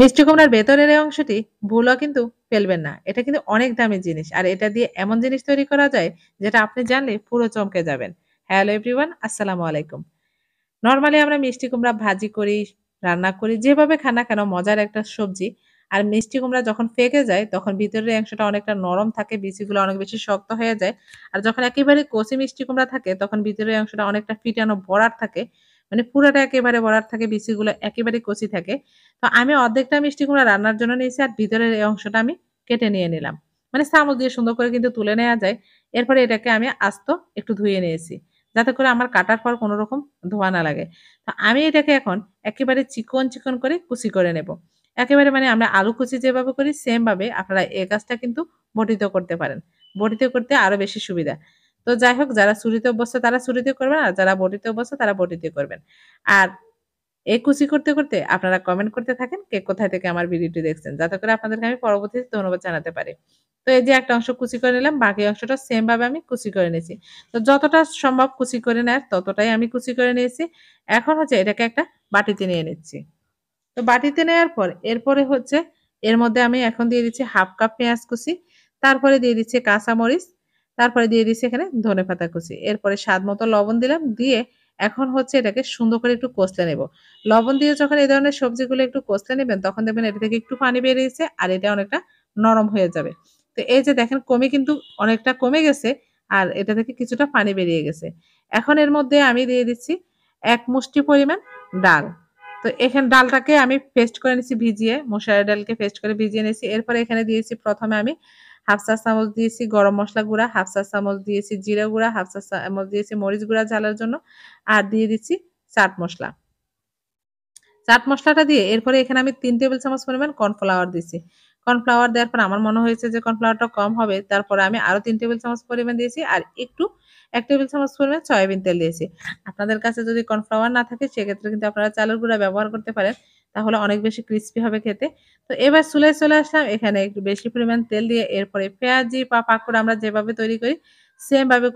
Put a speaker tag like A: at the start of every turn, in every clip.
A: মিষ্টি কুমড়ার ভেতরের এই অংশটি ভুলও কিন্তু ফেলবেন না এটা কিন্তু অনেক দামি জিনিস আর এটা দিয়ে এমন জিনিস তৈরি করা যায় যেটা আপনি জানলে পুরো চমকে যাবেন হ্যালো এভরিওয়ান আসসালামু আলাইকুম নর্মালি আমরা মিষ্টি কুমড়া ভাজি করি রান্না করি যেভাবে খানা কেন মজার একটা সবজি আর মিষ্টি কুমড়া যখন ফেকে যায় তখন ভিতরের অংশটা অনেকটা নরম থাকে বিচিগুলো অনেক বেশি শক্ত হয়ে যায় আর যখন একেবারে কষি মিষ্টি কুমড়া থাকে তখন ভিতরের অংশটা অনেকটা ফিটানো বড়ার থাকে মানে পুরাটা একেবারে বড়ার থাকে বিচিগুলো একেবারে কচি থাকে তো আমি অর্ধেকটা মিষ্টি কুমড়া রান্নার জন্য নিয়েছি আর ভিতরের এই অংশটা আমি কেটে নিয়ে নিলাম মানে চামচ দিয়ে সুন্দর করে কিন্তু তুলে নেওয়া যায় এরপরে এটাকে আমি আস্ত একটু ধুয়ে নিয়েছি যাতে করে আমার কাটার পর কোনো রকম ধোয়া না লাগে তো আমি এটাকে এখন একেবারে চিকন চিকন করে কুচি করে নেব একেবারে মানে আমরা আলু কুচি যেভাবে করি সেমভাবে আপনারা এ গাছটা কিন্তু বটিত করতে পারেন বটিতে করতে আরও বেশি সুবিধা তো যাই হোক যারা চুরিতে অভ্যস্ত তারা চুরিতে করবেন আর যারা বটিতে অভ্যস্ত তারা বটিতে করবেন আর এই কুচি করতে করতে আপনারা কমেন্ট করতে থাকেন কে কোথায় থেকে আমার ভিডিওটি দেখছেন যাতে করে আপনাদেরকে আমি পরবর্তীতে ধন্যবাদ জানাতে পারি তো এই যে একটা অংশ কুচি করে নিলাম বাকি অংশটা সেম ভাবে আমি কুচি করে নিয়েছি তো যতটা সম্ভব কুচি করে নেয় ততটাই আমি কুচি করে নিয়েছি এখন হচ্ছে এটাকে একটা বাটিতে নিয়ে নিচ্ছি তো বাটিতে নেওয়ার পর এরপরে হচ্ছে এর মধ্যে আমি এখন দিয়ে দিচ্ছি হাফ কাপ পেঁয়াজ কুচি তারপরে দিয়ে দিচ্ছি কাঁচামরিচ তারপরে দিয়ে দিচ্ছি এখানে ধনে পাতা কুচি এরপরে স্বাদ মতো লবণ দিলাম দিয়ে এখন হচ্ছে এটাকে সুন্দর করে একটু কষতে নেব লবণ দিয়ে যখন এই ধরনের সবজিগুলো একটু কষতে নেবেন তখন দেখবেন এটা থেকে একটু পানি বেরিয়েছে আর এটা অনেকটা নরম হয়ে যাবে তো এই যে দেখেন কমে কিন্তু অনেকটা কমে গেছে আর এটা থেকে কিছুটা পানি বেরিয়ে গেছে এখন এর মধ্যে আমি দিয়ে দিচ্ছি এক মুষ্টি পরিমাণ ডাল তো এখানে ডালটাকে আমি পেস্ট করে নিয়েছি ভিজিয়ে মশারি ডালকে পেস্ট করে ভিজিয়ে নিয়েছি এরপরে এখানে দিয়েছি প্রথমে আমি হাফ চা চামচ দিয়েছি গরম মশলা গুঁড়া হাফ চা চামচ দিয়েছি জিরা গুঁড়া হাফ চা চামচ দিয়েছি মরিচ গুঁড়া ঝালের জন্য আর দিয়ে দিচ্ছি চাট মশলা চাট মশলাটা দিয়ে এরপরে এখানে আমি তিন টেবিল চামচ পরিমাণ কর্নফ্লাওয়ার দিয়েছি কর্নফ্লাওয়ার দেওয়ার পর আমার মনে হয়েছে যে কর্নফ্লাওয়ারটা কম হবে তারপরে আমি আরও তিন টেবিল চামচ পরিমাণ দিয়েছি আর একটু এক টেবিল চামচ পরিমাণ সয়াবিন তেল দিয়েছি আপনাদের কাছে যদি কর্নফ্লাওয়ার না থাকে সেক্ষেত্রে কিন্তু আপনারা চালের গুঁড়া ব্যবহার করতে পারেন তাহলে অনেক বেশি ক্রিস্পি হবে খেতে তো এবার চুলায় চলে আসলাম এখানে একটু বেশি পরিমাণ তেল দিয়ে এরপরে পেঁয়াজি বা পাকোড়া আমরা যেভাবে তৈরি করি সেম ভাবে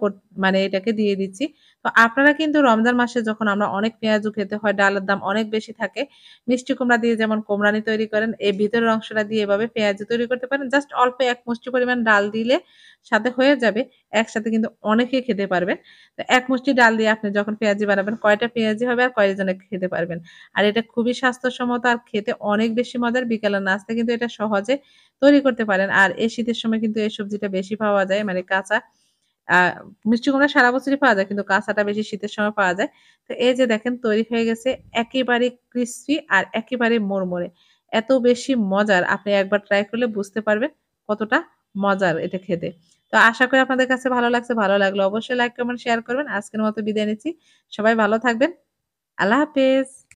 A: মানে এটাকে দিয়ে দিচ্ছি তো আপনারা কিন্তু রমজান মাসে যখন আমরা অনেক পেঁয়াজু খেতে হয় ডালের দাম অনেক বেশি থাকে মিষ্টি কুমড়া দিয়ে যেমন কোমরানি তৈরি করেন এই ভিতরের অংশটা দিয়ে এভাবে পেঁয়াজু তৈরি করতে পারেন জাস্ট অল্প এক মুষ্টি পরিমাণ ডাল দিলে সাথে হয়ে যাবে একসাথে কিন্তু অনেকে খেতে পারবেন তো এক মুষ্টি ডাল দিয়ে আপনি যখন পেঁয়াজি বানাবেন কয়টা পেঁয়াজি হবে আর কয়জনে খেতে পারবেন আর এটা খুবই স্বাস্থ্যসম্মত আর খেতে অনেক বেশি মজার বিকালের নাস্তে কিন্তু এটা সহজে তৈরি করতে পারেন আর এই শীতের সময় কিন্তু এই সবজিটা বেশি পাওয়া যায় মানে কাঁচা মিষ্টি কুমড়া সারা বছরই পাওয়া যায় কিন্তু কাঁচাটা বেশি শীতের সময় পাওয়া যায় তো এই যে দেখেন তৈরি হয়ে গেছে একেবারে ক্রিস্পি আর একেবারে মোড়মোড়ে এত বেশি মজার আপনি একবার ট্রাই করলে বুঝতে পারবেন কতটা মজার এটা খেতে তো আশা করি আপনাদের কাছে ভালো লাগছে ভালো লাগলো অবশ্যই লাইক কমেন্ট শেয়ার করবেন আজকের মতো বিদায় নিচ্ছি সবাই ভালো থাকবেন আল্লাহ হাফেজ